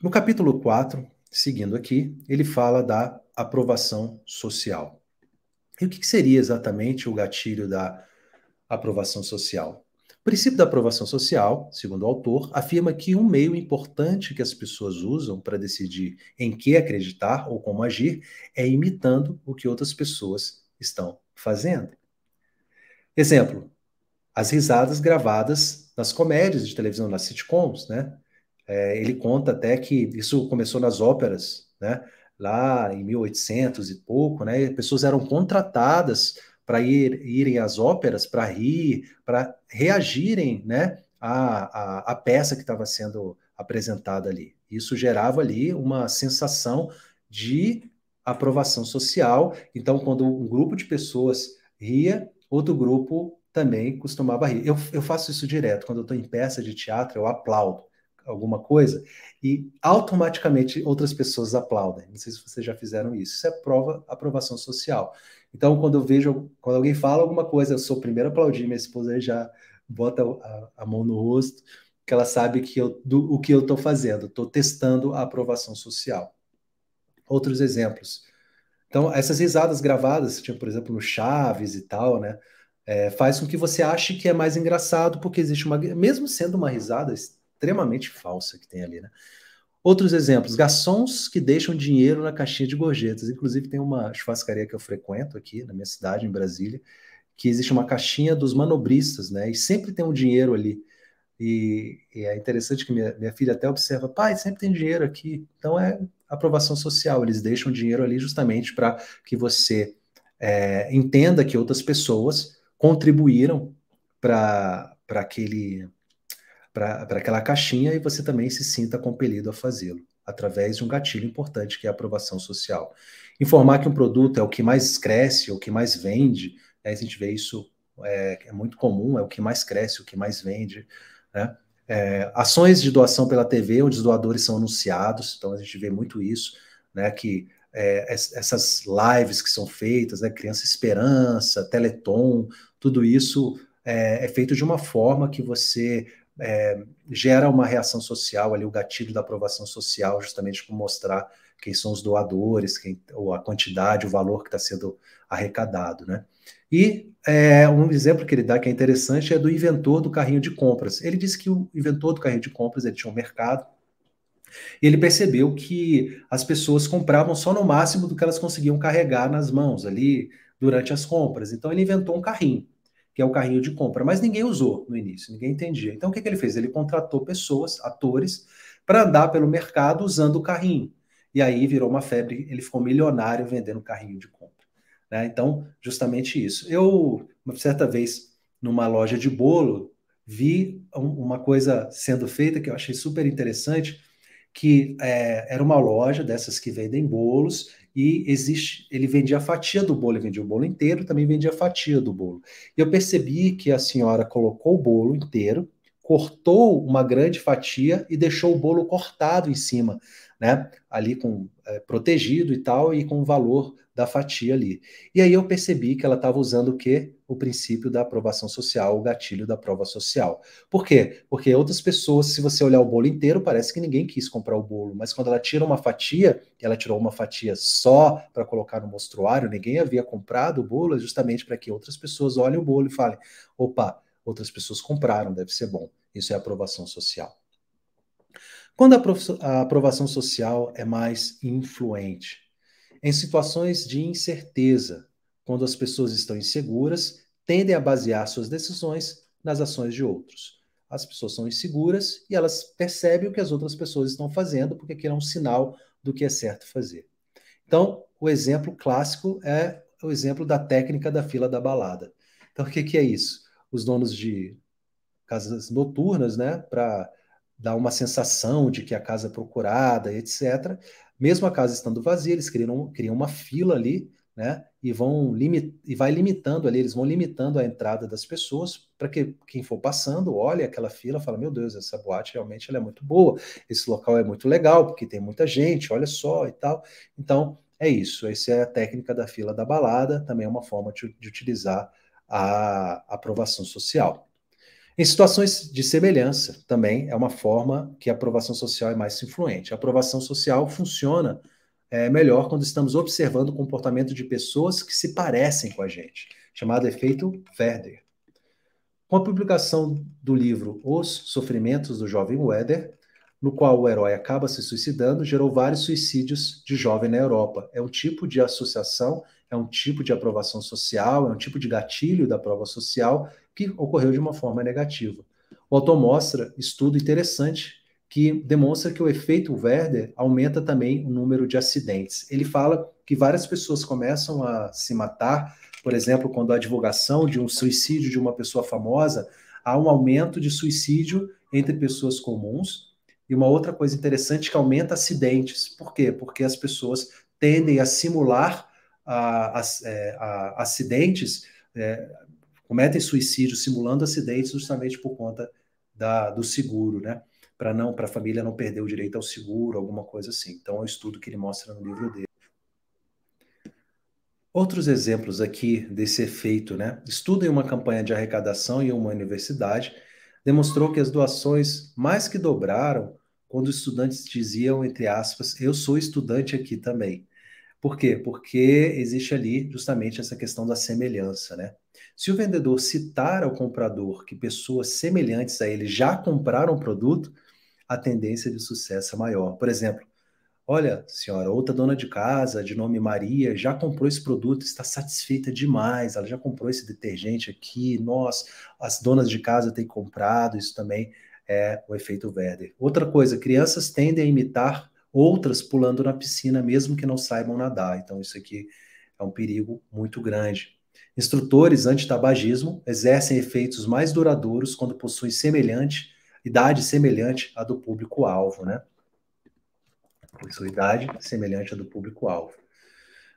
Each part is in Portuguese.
No capítulo 4, seguindo aqui, ele fala da aprovação social. E o que seria exatamente o gatilho da aprovação social? O princípio da aprovação social, segundo o autor, afirma que um meio importante que as pessoas usam para decidir em que acreditar ou como agir é imitando o que outras pessoas estão fazendo. Exemplo, as risadas gravadas nas comédias de televisão, nas sitcoms, né? É, ele conta até que isso começou nas óperas, né? Lá em 1800 e pouco, né? pessoas eram contratadas para ir, irem às óperas, para rir, para reagirem, né? A, a, a peça que estava sendo apresentada ali. Isso gerava ali uma sensação de aprovação social. Então, quando um grupo de pessoas ria, outro grupo também costumava rir. Eu, eu faço isso direto. Quando eu estou em peça de teatro, eu aplaudo alguma coisa e automaticamente outras pessoas aplaudem. Não sei se vocês já fizeram isso. Isso é prova aprovação social. Então, quando eu vejo, quando alguém fala alguma coisa, eu sou o primeiro a aplaudir, minha esposa aí já bota a, a, mão no rosto, que ela sabe que eu, do, o que eu estou fazendo, estou testando a aprovação social. Outros exemplos. Então, essas risadas gravadas, tipo, por exemplo, no Chaves e tal, né? É, faz com que você ache que é mais engraçado, porque existe uma. Mesmo sendo uma risada extremamente falsa que tem ali, né? Outros exemplos, garçons que deixam dinheiro na caixinha de gorjetas. Inclusive, tem uma churrascaria que eu frequento aqui na minha cidade, em Brasília, que existe uma caixinha dos manobristas, né? E sempre tem um dinheiro ali. E, e é interessante que minha, minha, filha até observa, pai, sempre tem dinheiro aqui. Então é aprovação social, eles deixam dinheiro ali justamente para que você é, entenda que outras pessoas contribuíram para aquele para aquela caixinha e você também se sinta compelido a fazê-lo, através de um gatilho importante que é a aprovação social. Informar que um produto é o que mais cresce, é o que mais vende, né? a gente vê isso é, é, muito comum, é o que mais cresce, o que mais vende. Né? É, ações de doação pela TV, onde os doadores são anunciados, então a gente vê muito isso, né? que é, essas lives que são feitas, né? Criança Esperança, Teleton, tudo isso é, é feito de uma forma que você é, gera uma reação social ali, o gatilho da aprovação social, justamente para mostrar quem são os doadores, quem, ou a quantidade, o valor que está sendo arrecadado, né? E é, um exemplo que ele dá que é interessante é do inventor do carrinho de compras. Ele disse que o inventor do carrinho de compras ele tinha um mercado e ele percebeu que as pessoas compravam só no máximo do que elas conseguiam carregar nas mãos ali durante as compras. Então ele inventou um carrinho que é o carrinho de compra, mas ninguém usou no início, ninguém entendia. Então o que, que ele fez? Ele contratou pessoas, atores, para andar pelo mercado usando o carrinho. E aí virou uma febre, ele ficou milionário vendendo carrinho de compra. Né? Então, justamente isso. Eu, uma certa vez, numa loja de bolo, vi uma coisa sendo feita que eu achei super interessante, que é, era uma loja dessas que vendem bolos, e existe, ele vendia a fatia do bolo, ele vendia o bolo inteiro, também vendia a fatia do bolo. E eu percebi que a senhora colocou o bolo inteiro, cortou uma grande fatia e deixou o bolo cortado em cima, né? Ali com é, protegido e tal, e com o valor da fatia ali. E aí eu percebi que ela estava usando o quê? O princípio da aprovação social, o gatilho da prova social. Por quê? Porque outras pessoas, se você olhar o bolo inteiro, parece que ninguém quis comprar o bolo, mas quando ela tira uma fatia, ela tirou uma fatia só para colocar no mostruário, ninguém havia comprado o bolo, é justamente para que outras pessoas olhem o bolo e falem: opa, outras pessoas compraram, deve ser bom. Isso é aprovação social. Quando a aprovação social é mais influente, em situações de incerteza, quando as pessoas estão inseguras, tendem a basear suas decisões nas ações de outros. As pessoas são inseguras e elas percebem o que as outras pessoas estão fazendo, porque aquilo é um sinal do que é certo fazer. Então, o exemplo clássico é o exemplo da técnica da fila da balada. Então, o que, que é isso? Os donos de casas noturnas, né, para dar uma sensação de que a casa é procurada, etc., mesmo a casa estando vazia, eles criam, criam uma fila ali, né? E vão limit, e vai limitando ali, eles vão limitando a entrada das pessoas para que quem for passando olhe aquela fila, fala: "Meu Deus, essa boate realmente é muito boa, esse local é muito legal porque tem muita gente, olha só e tal". Então, é isso, essa é a técnica da fila da balada, também é uma forma de, de utilizar a aprovação social. Em situações de semelhança, também é uma forma que a aprovação social é mais influente. A aprovação social funciona é, melhor quando estamos observando o comportamento de pessoas que se parecem com a gente, chamado efeito Werder. Com a publicação do livro Os Sofrimentos do Jovem Werder, no qual o herói acaba se suicidando, gerou vários suicídios de jovem na Europa. É um tipo de associação é um tipo de aprovação social, é um tipo de gatilho da prova social que ocorreu de uma forma negativa. O autor mostra estudo interessante que demonstra que o efeito Werder aumenta também o número de acidentes. Ele fala que várias pessoas começam a se matar, por exemplo, quando há divulgação de um suicídio de uma pessoa famosa, há um aumento de suicídio entre pessoas comuns. E uma outra coisa interessante que aumenta acidentes. Por quê? Porque as pessoas tendem a simular a, a, é, a acidentes, é, cometem suicídio simulando acidentes justamente por conta da, do seguro, né? Para não, para a família não perder o direito ao seguro, alguma coisa assim. Então é um estudo que ele mostra no livro dele. Outros exemplos aqui desse efeito, né? Estudo em uma campanha de arrecadação em uma universidade demonstrou que as doações mais que dobraram quando os estudantes diziam, entre aspas, eu sou estudante aqui também. Por quê? Porque existe ali justamente essa questão da semelhança, né? Se o vendedor citar ao comprador que pessoas semelhantes a ele já compraram o produto, a tendência de sucesso é maior. Por exemplo, olha, senhora, outra dona de casa, de nome Maria, já comprou esse produto, está satisfeita demais, ela já comprou esse detergente aqui, nós, as donas de casa têm comprado, isso também é o efeito Werder. Outra coisa, crianças tendem a imitar outras pulando na piscina, mesmo que não saibam nadar. Então, isso aqui é um perigo muito grande. Instrutores anti-tabagismo exercem efeitos mais duradouros quando possuem semelhante, idade semelhante à do público-alvo, né? Possui idade semelhante à do público-alvo.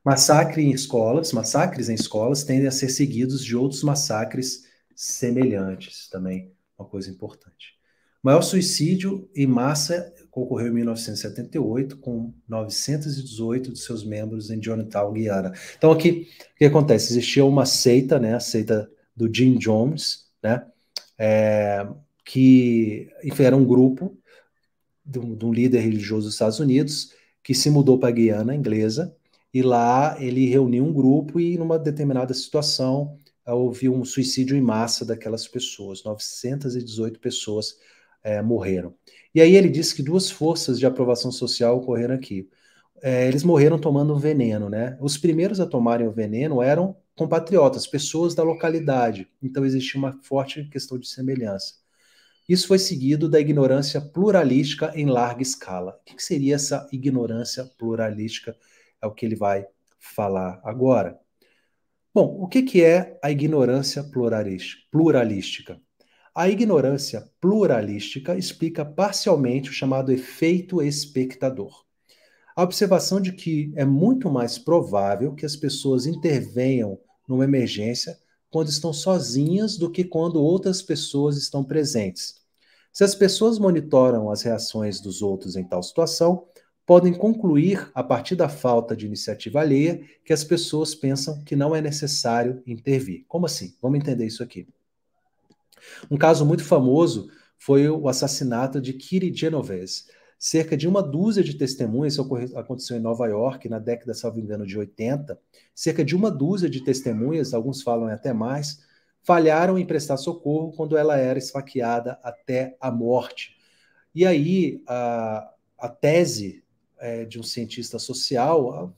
Massacre em escolas, massacres em escolas tendem a ser seguidos de outros massacres semelhantes, também uma coisa importante. Maior suicídio em massa ocorreu em 1978, com 918 de seus membros em Johnstown, Guiana. Então, aqui, o que acontece? Existia uma seita, né, a seita do Jim Jones, né, é, que era um grupo de um, de um, líder religioso dos Estados Unidos que se mudou para a Guiana inglesa, e lá ele reuniu um grupo e, numa determinada situação, houve um suicídio em massa daquelas pessoas, 918 pessoas é, morreram. E aí ele disse que duas forças de aprovação social ocorreram aqui. É, eles morreram tomando veneno, né? Os primeiros a tomarem o veneno eram compatriotas, pessoas da localidade. Então existia uma forte questão de semelhança. Isso foi seguido da ignorância pluralística em larga escala. O que seria essa ignorância pluralística? É o que ele vai falar agora. Bom, o que, que é a ignorância pluralística? A ignorância pluralística explica parcialmente o chamado efeito espectador. A observação de que é muito mais provável que as pessoas intervenham numa emergência quando estão sozinhas do que quando outras pessoas estão presentes. Se as pessoas monitoram as reações dos outros em tal situação, podem concluir, a partir da falta de iniciativa alheia, que as pessoas pensam que não é necessário intervir. Como assim? Vamos entender isso aqui. Um caso muito famoso foi o assassinato de Kiri Genovese. Cerca de uma dúzia de testemunhas, isso aconteceu em Nova York na década, salvo engano, de 80. Cerca de uma dúzia de testemunhas, alguns falam até mais, falharam em prestar socorro quando ela era esfaqueada até a morte. E aí a, a tese é, de um cientista social,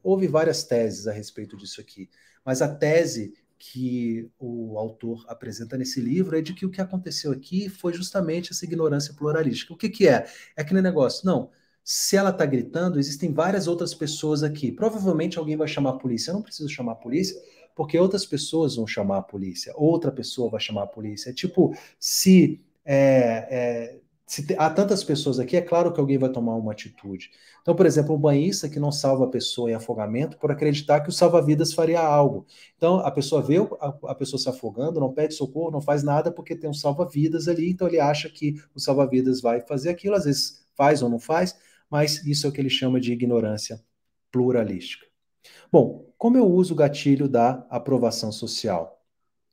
houve várias teses a respeito disso aqui, mas a tese que o autor apresenta nesse livro é de que o que aconteceu aqui foi justamente essa ignorância pluralística. O que, que é? É aquele negócio, não. Se ela está gritando, existem várias outras pessoas aqui. Provavelmente alguém vai chamar a polícia. Eu não preciso chamar a polícia, porque outras pessoas vão chamar a polícia. Outra pessoa vai chamar a polícia. É tipo, se é, é, se há tantas pessoas aqui, é claro que alguém vai tomar uma atitude. Então, por exemplo, um banhista que não salva a pessoa em afogamento por acreditar que o salva-vidas faria algo. Então, a pessoa vê a, pessoa se afogando, não pede socorro, não faz nada porque tem um salva-vidas ali, então ele acha que o salva-vidas vai fazer aquilo, às vezes faz ou não faz, mas isso é o que ele chama de ignorância pluralística. Bom, como eu uso o gatilho da aprovação social?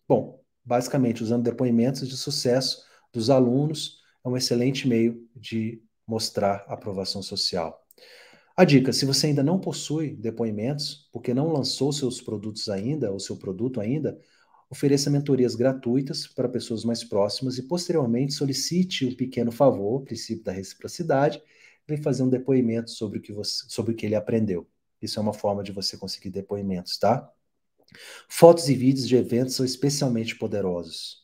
Bom, basicamente usando depoimentos de sucesso dos alunos é um excelente meio de mostrar aprovação social. A dica: se você ainda não possui depoimentos, porque não lançou seus produtos ainda, ou seu produto ainda, ofereça mentorias gratuitas para pessoas mais próximas e, posteriormente, solicite um pequeno favor, princípio da reciprocidade, vem fazer um depoimento sobre o que, você, sobre o que ele aprendeu. Isso é uma forma de você conseguir depoimentos, tá? Fotos e vídeos de eventos são especialmente poderosos.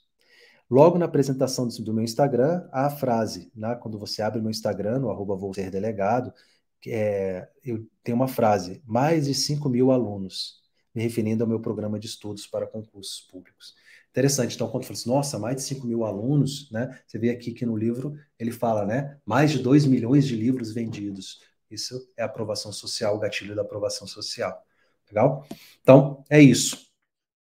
Logo na apresentação do meu Instagram, a frase, né? quando você abre meu Instagram, no arroba vou ser delegado, é, eu tenho uma frase, mais de 5 mil alunos, me referindo ao meu programa de estudos para concursos públicos. Interessante, então, quando fala assim, nossa, mais de 5 mil alunos, né? Você vê aqui que no livro ele fala, né? Mais de 2 milhões de livros vendidos. Isso é aprovação social, o gatilho da aprovação social. Legal? Então, é isso.